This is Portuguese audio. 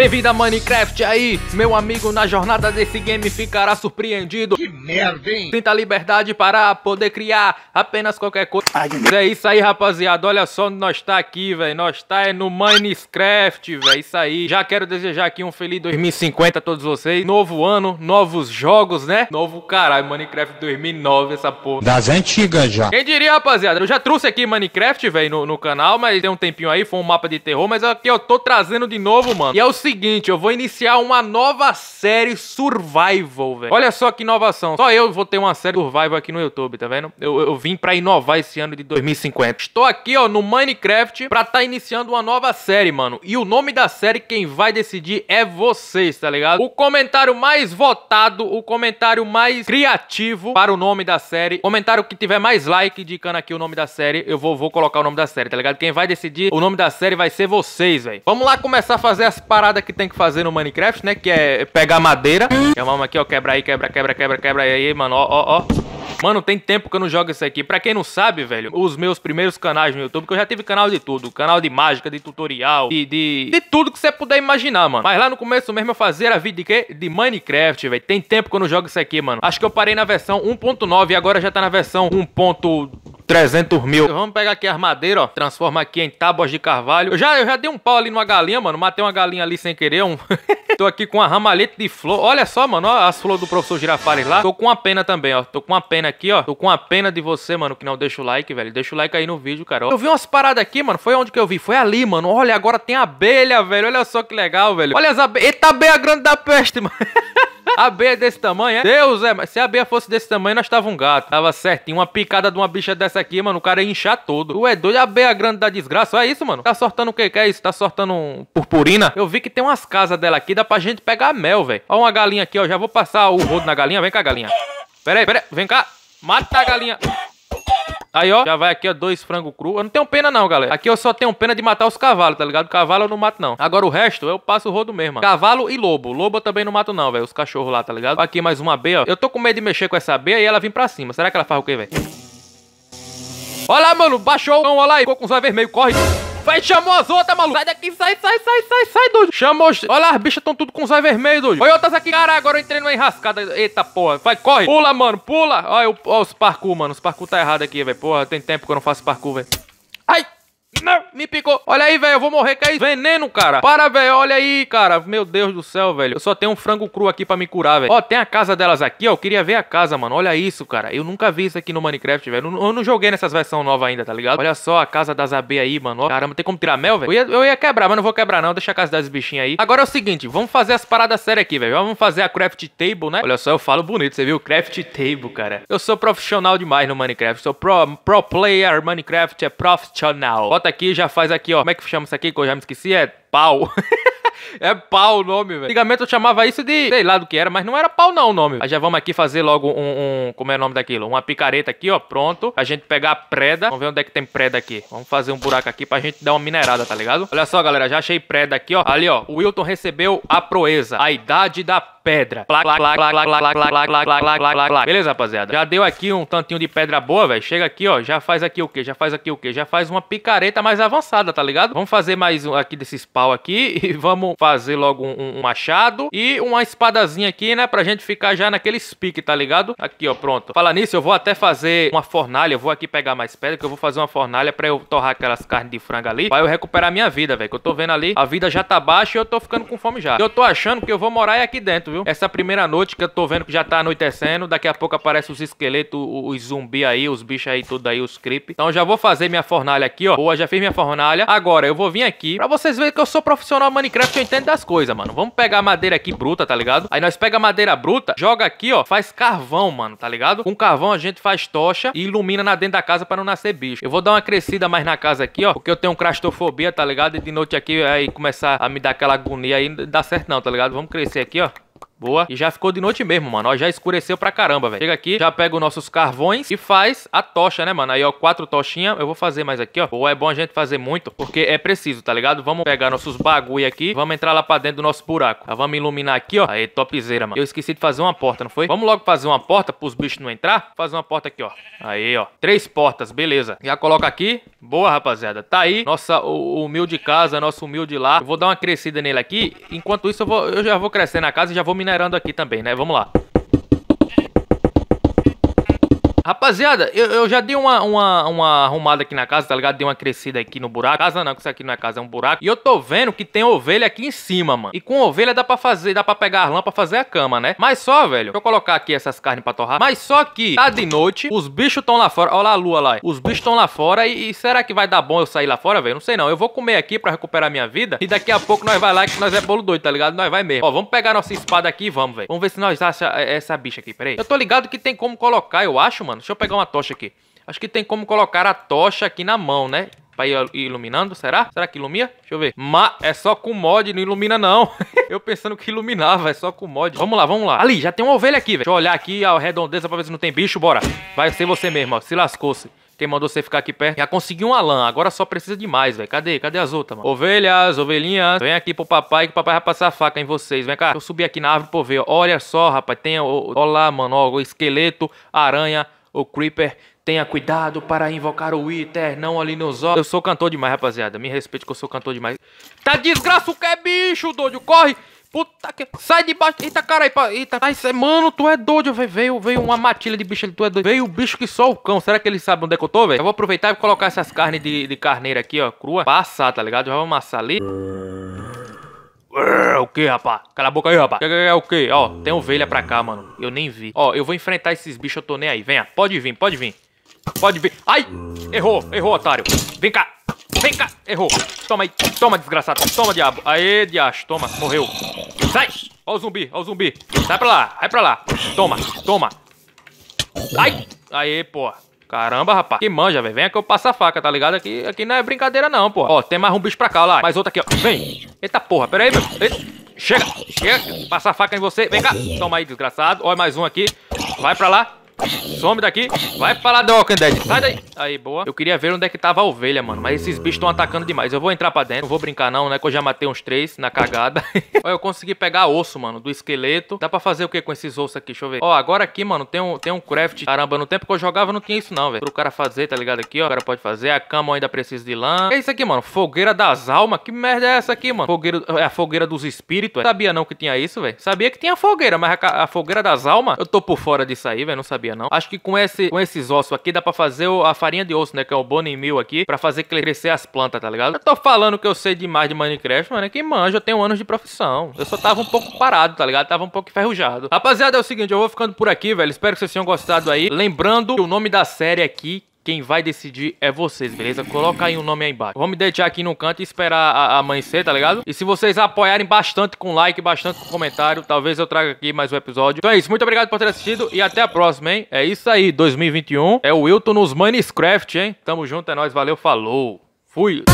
Bem-vindo a Minecraft aí, meu amigo, na jornada desse game ficará surpreendido. Que merda, hein? Sinta a liberdade para poder criar apenas qualquer coisa. Ai, é isso aí, rapaziada, olha só onde nós tá aqui, velho. Nós tá é no Minecraft, velho, isso aí. Já quero desejar aqui um feliz 2050 a todos vocês. Novo ano, novos jogos, né? Novo caralho, Minecraft 2009, essa porra. Das antigas já. Quem diria, rapaziada, eu já trouxe aqui Minecraft, velho, no, no, canal, mas tem um tempinho aí, foi um mapa de terror, mas aqui eu tô trazendo de novo, mano. E é o seguinte seguinte, eu vou iniciar uma nova série Survival, velho. Olha só que inovação. Só eu vou ter uma série Survival aqui no YouTube, tá vendo? Eu, eu vim pra inovar esse ano de 2050. Estou aqui, ó, no Minecraft pra tá iniciando uma nova série, mano. E o nome da série, quem vai decidir é vocês, tá ligado? O comentário mais votado, o comentário mais criativo para o nome da série. Comentário que tiver mais like indicando aqui o nome da série, eu vou, vou colocar o nome da série, tá ligado? Quem vai decidir o nome da série vai ser vocês, velho. Vamos lá começar a fazer as paradas parada que tem que fazer no Minecraft, né? Que é pegar madeira. vamos é aqui, ó, quebra aí, quebra, quebra, quebra, quebra aí, mano, ó, ó, ó. Mano, tem tempo que eu não jogo isso aqui. Pra quem não sabe, velho, os meus primeiros canais no YouTube, que eu já tive canal de tudo. Canal de mágica, de tutorial, de, de, de tudo que você puder imaginar, mano. Mas lá no começo mesmo eu fazia era vídeo de quê? De Minecraft, velho. Tem tempo que eu não jogo isso aqui, mano. Acho que eu parei na versão 1.9 e agora já tá na versão 1. 300 mil. Vamos pegar aqui as madeiras, ó. Transforma aqui em tábuas de carvalho. Eu já, eu já dei um pau ali numa galinha, mano. Matei uma galinha ali sem querer. Um... Tô aqui com uma ramalhete de flor. Olha só, mano. Ó, as flores do professor Girafales lá. Tô com uma pena também, ó. Tô com uma pena aqui, ó. Tô com uma pena de você, mano, que não deixa o like, velho. Deixa o like aí no vídeo, cara. Ó. Eu vi umas paradas aqui, mano. Foi onde que eu vi? Foi ali, mano. Olha, agora tem abelha, velho. Olha só que legal, velho. Olha as abelhas. Eita, abelha grande da peste, mano. A abelha é desse tamanho, é? Deus, é. mas Se a abelha fosse desse tamanho, nós tava um gato. Tava certinho. Uma picada de uma bicha dessa aqui, mano, o cara ia inchar todo. Ué, é doido? A abelha é grande da desgraça. Olha é isso, mano. Tá sortando o que? Que é isso? Tá sortando um purpurina? Eu vi que tem umas casas dela aqui, dá pra gente pegar mel, velho. Ó, uma galinha aqui, ó. Já vou passar o rodo na galinha. Vem cá, galinha. Pera aí, pera aí. Vem cá. Mata a galinha. Aí, ó, já vai aqui, ó, dois frango cru. Eu não tenho pena não, galera. Aqui eu só tenho pena de matar os cavalos, tá ligado? Cavalo eu não mato não. Agora o resto eu passo o rodo mesmo, mano. Cavalo e lobo. Lobo eu também não mato não, velho. Os cachorros lá, tá ligado? Aqui mais uma B, ó. Eu tô com medo de mexer com essa B e ela vir pra cima. Será que ela faz o quê, velho? Olha lá, mano, baixou o então, olha lá, ficou com os olhos vermelhos, corre. Vai, chamou as outras, maluco. Sai daqui, sai, sai, sai, sai, sai, doido. Chamou. Olha as bichas estão tudo com os olhos vermelhos, doido. Olha outras aqui. Cara, agora eu entrei numa enrascada. Eita porra. Vai, corre. Pula, mano, pula. Olha, olha os parkour, mano. Os parkour tá errado aqui, velho. Porra, tem tempo que eu não faço parkour, velho. Ai, não me picou. Olha aí, velho, eu vou morrer, que é veneno, cara. Para, velho, olha aí, cara. Meu Deus do céu, velho. Eu só tenho um frango cru aqui pra me curar, velho. Ó, tem a casa delas aqui, ó. Eu queria ver a casa, mano. Olha isso, cara. Eu nunca vi isso aqui no Minecraft, velho. Eu, eu não joguei nessas versões novas ainda, tá ligado? Olha só a casa das abelhas aí, mano. Ó, caramba, tem como tirar mel, velho? Eu, eu ia, quebrar, mas não vou quebrar, não. Deixa a casa das bichinhas aí. Agora é o seguinte, vamos fazer as paradas sérias aqui, velho. Vamos fazer a craft table, né? Olha só, eu falo bonito, você viu? Craft table, cara. Eu sou profissional demais no Minecraft. Sou pro, pro player Minecraft, é profissional. Bota aqui, já já faz aqui, ó. Como é que chama isso aqui? Que eu já me esqueci. É pau. É pau o nome, velho. Antigamente eu chamava isso de, sei lá do que era, mas não era pau não o nome. Aí já vamos aqui fazer logo um, um, como é o nome daquilo? Uma picareta aqui, ó, pronto. A gente pegar a preda. Vamos ver onde é que tem preda aqui. Vamos fazer um buraco aqui pra gente dar uma minerada, tá ligado? Olha só, galera, já achei preda aqui, ó. Ali, ó, o Wilton recebeu a proeza, a idade da pedra. Beleza, rapaziada? Já deu aqui um tantinho de pedra boa, velho. Chega aqui, ó. Já faz aqui o quê? Já faz aqui o quê? Já faz uma picareta mais avançada, tá ligado? Vamos fazer mais um aqui desses pau aqui e vamos fazer logo um, um, machado e uma espadazinha aqui, né? Pra gente ficar já naqueles piques, tá ligado? Aqui, ó, pronto. Fala nisso, eu vou até fazer uma fornalha. Eu vou aqui pegar mais pedra, que eu vou fazer uma fornalha pra eu torrar aquelas carnes de frango ali. Pra eu recuperar minha vida, velho. Que eu tô vendo ali, a vida já tá baixa e eu tô ficando com fome já. Eu tô achando que eu vou morar é aqui dentro, viu? Essa primeira noite que eu tô vendo que já tá anoitecendo. Daqui a pouco aparece os esqueletos, os, zumbi aí, os bichos aí, tudo aí, os creep. Então eu já vou fazer minha fornalha aqui, ó. Boa, já fiz minha fornalha. Agora eu vou vir aqui pra vocês verem que eu sou profissional Minecraft eu entendo das coisas, mano. Vamos pegar madeira aqui bruta, tá ligado? Aí nós pega madeira bruta, joga aqui, ó, faz carvão, mano, tá ligado? Com carvão a gente faz tocha e ilumina na dentro da casa para não nascer bicho. Eu vou dar uma crescida mais na casa aqui, ó, porque eu tenho claustrofobia, tá ligado? E de noite aqui aí começar a me dar aquela agonia aí, não dá certo não, tá ligado? Vamos crescer aqui, ó. Boa. E já ficou de noite mesmo, mano. Ó, já escureceu pra caramba, velho. Chega aqui, já pega os nossos carvões e faz a tocha, né, mano? Aí, ó, quatro tochinhas. Eu vou fazer mais aqui, ó. Ou é bom a gente fazer muito, porque é preciso, tá ligado? Vamos pegar nossos bagulho aqui. Vamos entrar lá pra dentro do nosso buraco. Tá, vamos iluminar aqui, ó. Aí, topzeira, mano. Eu esqueci de fazer uma porta, não foi? Vamos logo fazer uma porta pros bichos não entrar? Fazer uma porta aqui, ó. Aí, ó. Três portas, beleza. Já coloca aqui. Boa, rapaziada. Tá aí nossa humilde casa, nosso humilde lá. Eu vou dar uma crescida nele aqui. Enquanto isso, eu, vou, eu já vou crescer na casa e já vou minar minerando aqui também, né? Vamos lá. Rapaziada, eu, eu, já dei uma, uma, uma arrumada aqui na casa, tá ligado? Dei uma crescida aqui no buraco. Casa não, que isso aqui não é casa, é um buraco. E eu tô vendo que tem ovelha aqui em cima, mano. E com ovelha dá pra fazer, dá pra pegar as lã pra fazer a cama, né? Mas só, velho, deixa eu colocar aqui essas carnes pra torrar. Mas só que tá de noite, os bichos tão lá fora. Olha lá a lua lá. Os bichos tão lá fora e, e, será que vai dar bom eu sair lá fora, velho? Não sei não. Eu vou comer aqui pra recuperar minha vida e daqui a pouco nós vai lá que nós é bolo doido, tá ligado? Nós vai mesmo. Ó, vamos pegar nossa espada aqui e vamos, velho. Vamos ver se nós acha é, essa bicha aqui, aí. Eu tô ligado que tem como colocar, eu acho, mano mano. Deixa eu pegar uma tocha aqui. Acho que tem como colocar a tocha aqui na mão, né? Pra ir iluminando, será? Será que ilumina? Deixa eu ver. Mas é só com mod, não ilumina não. eu pensando que iluminava, é só com mod. Vamos lá, vamos lá. Ali, já tem uma ovelha aqui, velho. Deixa eu olhar aqui a redondeza pra ver se não tem bicho, bora. Vai ser você mesmo, ó. Se lascou-se. Quem mandou você ficar aqui perto? Já conseguiu uma lã, agora só precisa de mais, velho. Cadê? Cadê as outras, mano? Ovelhas, ovelhinhas, vem aqui pro papai que o papai vai passar a faca em vocês. Vem cá, eu subi aqui na árvore pra ver, ó. Olha só, rapaz, tem... Ó, ó lá, mano, ó, esqueleto, aranha... O Creeper, tenha cuidado para invocar o Wither, não ali nos olhos. Eu sou cantor demais, rapaziada. Me respeite que eu sou cantor demais. Tá desgraça o que é bicho, doido. Corre. Puta que... Sai de baixo. Eita, caralho. Eita. Ai, mano, tu é doido, velho. Veio, veio uma matilha de bicho ali. Tu é doido. Veio o bicho que só o cão. Será que ele sabe onde é que eu tô, velho? Eu vou aproveitar e colocar essas carnes de, de carneiro aqui, ó. Crua. Passar, tá ligado? Já vou amassar ali. É, o que, rapá? Cala a boca aí, rapá. É o que? Ó, tem ovelha pra cá, mano. Eu nem vi. Ó, eu vou enfrentar esses bichos, eu tô nem aí. Venha, pode vir, pode vir. Pode vir. Ai! Errou, errou, otário. Vem cá. Vem cá. Errou. Toma aí. Toma, desgraçado. Toma, diabo. Aê, diacho. Toma. Morreu. Sai. Ó o zumbi, ó o zumbi. Sai pra lá, vai pra lá. Toma, toma. Ai! Aê, pô. Caramba, rapaz. Que manja, velho. Vem aqui eu passo a faca, tá ligado? Aqui, aqui não é brincadeira não, pô. Ó, tem mais um bicho pra cá, lá. Mais outro aqui, ó. Vem. Eita porra, pera aí, meu. Eita. Chega, chega, passa a faca em você. Vem cá, toma aí, desgraçado. Olha mais um aqui. Vai pra lá. Some daqui. Vai pra lá, The Walking Dead. Sai daí. Aí, boa. Eu queria ver onde é que tava a ovelha, mano. Mas esses bichos estão atacando demais. Eu vou entrar pra dentro. Não vou brincar não, né? Que eu já matei uns três na cagada. Olha, eu consegui pegar osso, mano, do esqueleto. Dá pra fazer o que com esses ossos aqui? Deixa eu ver. Ó, agora aqui, mano, tem um, tem um craft. Caramba, no tempo que eu jogava não tinha isso não, velho. Pro cara fazer, tá ligado? Aqui, ó. O cara pode fazer. A cama ainda precisa de lã. Que é isso aqui, mano? Fogueira das almas. Que merda é essa aqui, mano? Fogueira... É a fogueira dos espíritos, é? Sabia não que tinha isso, velho? Sabia que tinha fogueira, mas a, a fogueira das almas? Eu tô por fora disso aí, velho. Não sabia sabia não. Acho que com, esse, com esses ossos aqui dá pra fazer a farinha de osso, né? Que é o Bone Mill aqui, pra fazer crescer as plantas, tá ligado? Eu tô falando que eu sei demais de Minecraft, mano. É que manja, eu tenho anos de profissão. Eu só tava um pouco parado, tá ligado? Tava um pouco enferrujado. Rapaziada, é o seguinte, eu vou ficando por aqui, velho. Espero que vocês tenham gostado aí. Lembrando que o nome da série aqui, quem vai decidir é vocês, beleza? Coloca aí o um nome aí embaixo. Vamos deixar aqui no canto e esperar a, a amanhecer, tá ligado? E se vocês apoiarem bastante com like, bastante com comentário, talvez eu traga aqui mais um episódio. Então é isso, muito obrigado por ter assistido e até a próxima, hein? É isso aí, 2021. É o Wilton nos Minecraft, hein? Tamo junto, é nóis, valeu, falou. Fui!